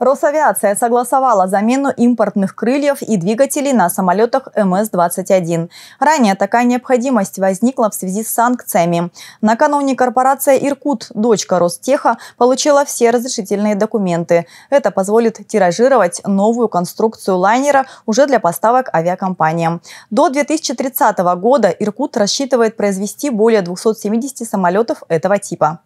Росавиация согласовала замену импортных крыльев и двигателей на самолетах МС-21. Ранее такая необходимость возникла в связи с санкциями. Накануне корпорация «Иркут», дочка Ростеха, получила все разрешительные документы. Это позволит тиражировать новую конструкцию лайнера уже для поставок авиакомпаниям. До 2030 года «Иркут» рассчитывает произвести более 270 самолетов этого типа.